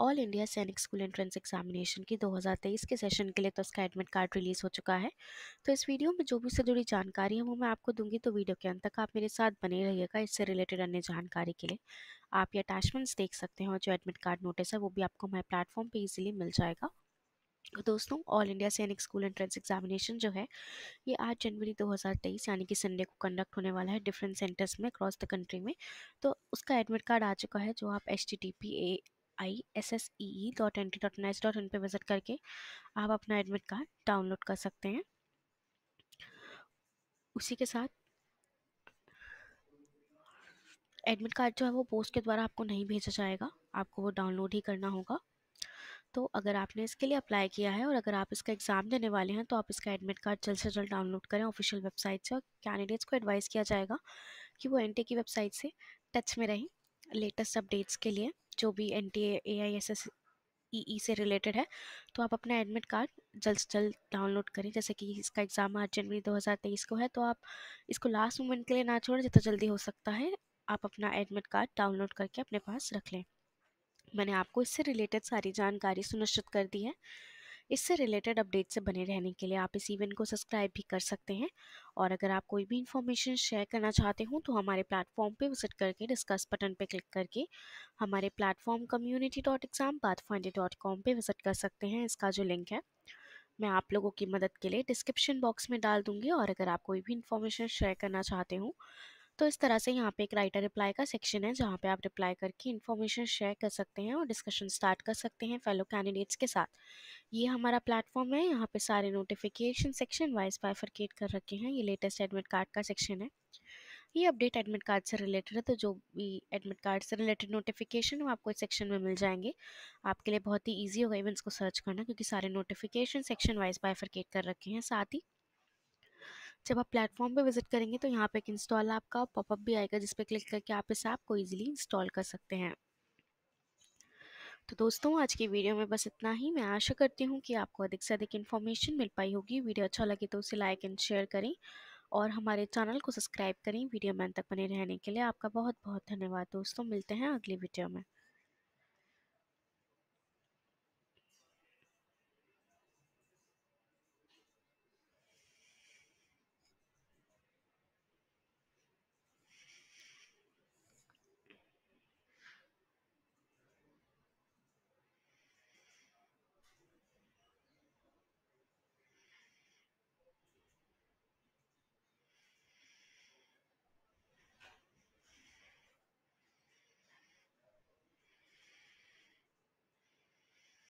all India Sainik school entrance examination की 2023 के session के लिए तो उसका एडमिट कार्ड रिलीज़ हो चुका है तो इस वीडियो में जो भी से जुड़ी जानकारी है वो मैं आपको दूंगी तो वीडियो के अंत तक आप मेरे साथ बने रहिएगा इससे रिलेटेड अन्य जानकारी के लिए आप ये अटैचमेंट्स देख सकते हैं और जो एडमिट कार्ड नोटिस है वो भी आपको हमारे प्लेटफॉर्म पर ईजिली मिल जाएगा तो दोस्तों all India Sainik school entrance examination जो है ये 8 जनवरी 2023 यानी कि संडे को कंडक्ट होने वाला है डिफरेंट सेंटर्स में अक्रॉस द कंट्री में तो उसका एडमिट कार्ड आ चुका है जो आप H T T P A I S S E dot N T dot N S dot in पर विज़िट करके आप अपना एडमिट कार्ड डाउनलोड कर सकते हैं उसी के साथ एडमिट कार्ड जो है वो पोस्ट के द्वारा आपको नहीं भेजा जाएगा आपको वो डाउनलोड ही करना होगा तो अगर आपने इसके लिए अप्लाई किया है और अगर आप इसका एग्ज़ाम देने वाले हैं तो आप इसका एडमिट कार्ड जल्द से जल्द डाउनलोड करें ऑफिशियल वेबसाइट से और कैंडिडेट्स को एडवाइस किया जाएगा कि वो एन की वेबसाइट से टच में रहें लेटेस्ट अपडेट्स के लिए जो भी N T A I S S E E से रिलेटेड है तो आप अपना एडमिट कार्ड जल्द से जल्द डाउनलोड करें जैसे कि इसका एग्ज़ाम आठ जनवरी 2023 को है तो आप इसको लास्ट मोमेंट के लिए ना छोड़ें जितना जल्दी हो सकता है आप अपना एडमिट कार्ड डाउनलोड करके अपने पास रख लें मैंने आपको इससे रिलेटेड सारी जानकारी सुनिश्चित कर दी है इससे रिलेटेड अपडेट से बने रहने के लिए आप इस इवेंट को सब्सक्राइब भी कर सकते हैं और अगर आप कोई भी इंफॉर्मेशन शेयर करना चाहते हो तो हमारे प्लेटफॉर्म पे विजिट करके डिस्कस बटन पे क्लिक करके हमारे प्लेटफॉर्म कम्युनिटी डॉट एग्जाम बात फाइंडे डॉट कॉम पर विजिट कर सकते हैं इसका जो लिंक है मैं आप लोगों की मदद के लिए डिस्क्रिप्शन बॉक्स में डाल दूंगी और अगर आप कोई भी इन्फॉर्मेशन शेयर करना चाहते हो तो इस तरह से यहाँ पे एक राइटर रिप्लाई का सेक्शन है जहाँ पे आप रिप्लाई करके इन्फॉर्मेशन शेयर कर सकते हैं और डिस्कशन स्टार्ट कर सकते हैं फेलो कैंडिडेट्स के साथ ये हमारा प्लेटफॉर्म है यहाँ पे सारे नोटिफिकेशन सेक्शन वाइज बाइफरकेट कर रखे हैं ये लेटेस्ट एडमिट कार्ड का सेक्शन है ये अपडेट एडमिट कार्ड से रिलेटेड है तो जो भी एडमिट कार्ड से रिलेटेड नोटिफिकेशन वो आपको इस सेक्शन में मिल जाएंगे आपके लिए बहुत ही ईजी होगा इवेंट्स को सर्च करना क्योंकि सारे नोटिफिकेशन सेक्शन वाइज बाइफरकेट कर रखे हैं साथ ही जब आप प्लेटफॉर्म पे विजिट करेंगे तो यहाँ पे एक इंस्टॉल ऐप का पॉपअप भी आएगा जिस पर क्लिक करके आप इस ऐप को ईजिली इंस्टॉल कर सकते हैं तो दोस्तों आज की वीडियो में बस इतना ही मैं आशा करती हूँ कि आपको अधिक से अधिक इन्फॉर्मेशन मिल पाई होगी वीडियो अच्छा लगे तो उसे लाइक एंड शेयर करें और हमारे चैनल को सब्सक्राइब करें वीडियो में तक बने रहने के लिए आपका बहुत बहुत धन्यवाद दोस्तों मिलते हैं अगली वीडियो में